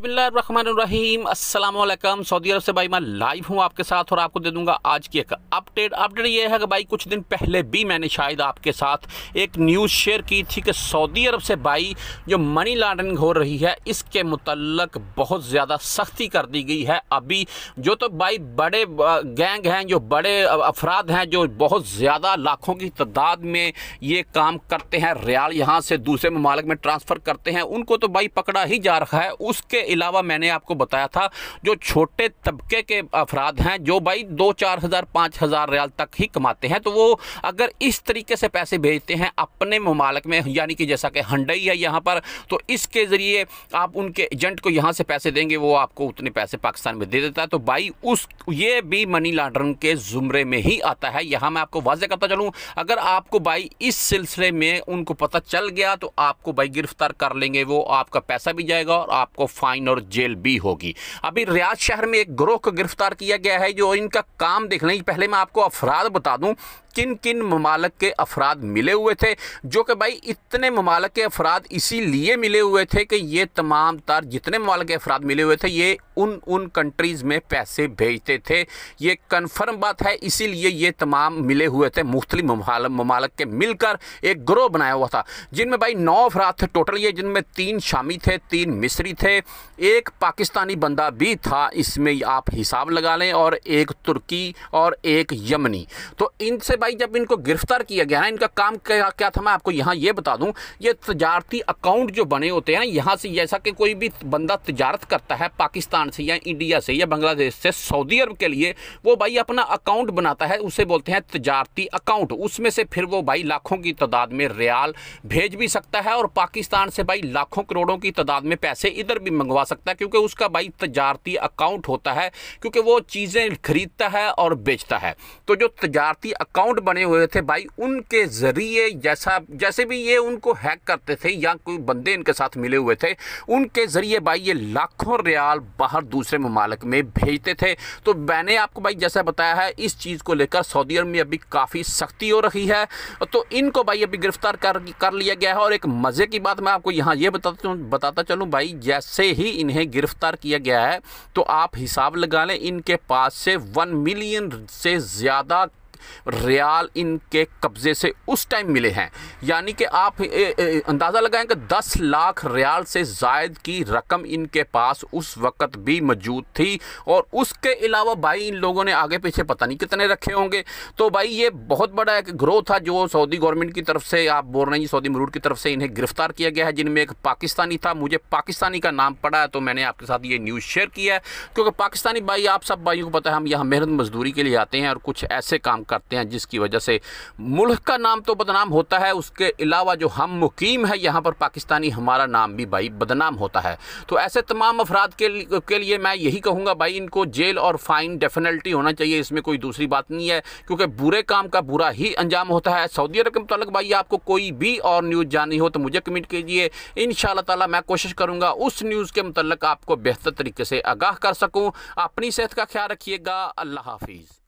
بسم اللہ الرحمن الرحیم السلام علیکم سعودی عرب سے بھائی میں لائیو ہوں آپ کے ساتھ اور آپ کو دے دوں گا آج کی ایک اپڈیٹ اپڈیٹ یہ ہے کہ بھائی کچھ دن پہلے بھی میں نے شاید آپ کے ساتھ ایک نیوز شیئر کی تھی کہ سعودی عرب سے بھائی جو منی لانڈرنگ ہو رہی ہے اس کے متعلق بہت زیادہ سختی کر دی گئی ہے ابھی جو تو بھائی بڑے گینگ ہیں جو بڑے افراد ہیں جو بہت زیادہ لاکھوں کی تعداد میں یہ کام کرتے ہیں ریال یہاں سے دوسرے ممالک میں ٹرانسفر کرتے ہیں ان کو تو بھائی پکڑا ہی جا رہا ہے اس کے علاوہ میں نے آپ کو بتایا تھا جو چھوٹے طبقے کے افراد ہیں جو بھائی دو چار ہزار پانچ ہزار ریال تک ہی کماتے ہیں تو وہ اگر اس طریقے سے پیسے بھیجتے ہیں اپنے ممالک میں یعنی کہ جیسا کہ ہنڈئی ہے یہاں پر تو اس کے ذریعے آپ ان کے ایجنٹ کو یہاں سے پیسے دیں گے وہ آپ کو اتنے پیسے پاکستان میں دے دیتا ہے تو بھائی اس یہ بھی منی لانڈرنگ کے زمرے میں ہی آتا ہے یہاں میں آپ کو واضح کرتا چلوں اگر آپ کو بھائی اس سلسلے میں ان کو پتہ چل گیا تو آپ کو بھائی گرفتار کر لیں گے وہ آپ کا پیسہ بھی جائے گا اور آپ کو فائن فائن اور جیل بھی ہوگی ابھی ریاض شہر میں ایک گروہ کو گرفتار کیا گیا ہے جو ان کا کام دیکھ لیں پہلے میں آپ کو افراد بتا دوں کن کن ممالک کے افراد ملے ہوئے تھے جو کہ بھائی اتنے ممالک کے افراد اسی لیے ملے ہوئے تھے کہ یہ تمام تار جتنے ممالک کے افراد ملے ہوئے تھے یہ ان ان کنٹریز میں پیسے بھیجتے تھے یہ کنفرم بات ہے اسی لیے یہ تمام ملے ہوئے تھے مختلف ممالک کے مل کر ایک گروہ بنایا ہوا تھا جن میں بھائی نو افراد تھے ٹوٹل یہ جن میں تین شامی تھے تین مصری تھے ایک پاکستانی بندہ بھی تھا اس میں آپ حساب لگا لیں اور ایک ترکی اور ایک یمنی تو ان سے بھائی جب ان کو گرفتار کیا گیا نا ان کا کام کیا تھا میں آپ کو یہاں یہ بتا دوں یہ تجارتی اکاؤنٹ جو بنے ہوتے ہیں یہاں سے جیسا کہ کوئی بھی بندہ تجارت کرتا ہے پاکستان سے یا انڈیا سے یا بنگلہ دیش سے سعودی عرب کے لیے وہ بھائی اپنا اکاؤنٹ بناتا ہے اسے بولتے ہیں تجارتی اکاؤنٹ اس میں سے پھر وہ بھائی لاکھوں کی تعداد میں ریال بھیج بھی سکتا ہے اور پاکستان سے بھائی لاکھوں کروڑوں کی تعداد میں پیسے ادھر بھی منگ منگوا سکتا ہے کیونکہ اس کا بھائی تجارتی اکاؤنٹ ہوتا ہے کیونکہ وہ چیزیں خریدتا ہے اور بیچتا ہے تو جو تجارتی اکاؤنٹ بنے ہوئے تھے بھائی ان کے ذریعے جیسا جیسے بھی یہ ان کو ہیک کرتے تھے یا کوئی بندے ان کے ساتھ ملے ہوئے تھے ان کے ذریعے بھائی یہ لاکھوں ریال باہر دوسرے ممالک میں بھیجتے تھے تو میں نے آپ کو بھائی جیسا بتایا ہے اس چیز کو لے کر سعودی عرب میں ابھی کافی سختی ہو رہی ہے تو ان کو بھائی ابھی گرفتار کر لیا گیا ہے اور ایک مزے کی بات میں آپ کو یہاں یہ بتاتا بتاتا چلوں بھائی جیسے ہی ہی انہیں گرفتار کیا گیا ہے تو آپ حساب لگا لیں ان کے پاس سے ون ملین سے زیادہ ریال ان کے قبضے سے اس ٹائم ملے ہیں یعنی کہ آپ اندازہ لگائیں کہ دس لاکھ ریال سے زائد کی رقم ان کے پاس اس وقت بھی موجود تھی اور اس کے علاوہ بھائی ان لوگوں نے آگے پیچھے پتہ نہیں کتنے رکھے ہوں گے تو بھائی یہ بہت بڑا ایک گروہ تھا جو سعودی گورنمنٹ کی طرف سے آپ بول رہے ہیں جی، سعودی مرور کی طرف سے انہیں گرفتار کیا گیا ہے جن میں ایک پاکستانی تھا مجھے پاکستانی کا نام پڑا ہے تو میں نے آپ کے ساتھ یہ نیوز شیئر کیا ہے کیونکہ پاکستانی بھائی آپ سب بھائیوں کو پتہ ہے ہم یہاں محنت مزدوری کے لیے آتے ہیں اور کچھ ایسے کام کرتے ہیں جس کی وجہ سے ملک کا نام تو بدنام ہوتا ہے اس کے علاوہ جو ہم مقیم ہے یہاں پر پاکستانی ہمارا نام بھی بھائی بدنام ہوتا ہے تو ایسے تمام افراد کے لیے میں یہی کہوں گا بھائی ان کو جیل اور فائن ڈیفنیلٹی ہونا چاہیے اس میں کوئی دوسری بات نہیں ہے کیونکہ برے کام کا برا ہی انجام ہوتا ہے سعودی عرب کے متعلق بھائی آپ کو کوئی بھی اور نیوز جانی ہو تو مجھے کمنٹ کیجیے ان شاء اللہ تعالیٰ میں کوشش کروں گا اس نیوز کے متعلق آپ کو بہتر طریقے سے آگاہ کر سکوں اپنی صحت کا خیال رکھیے گا اللہ حافظ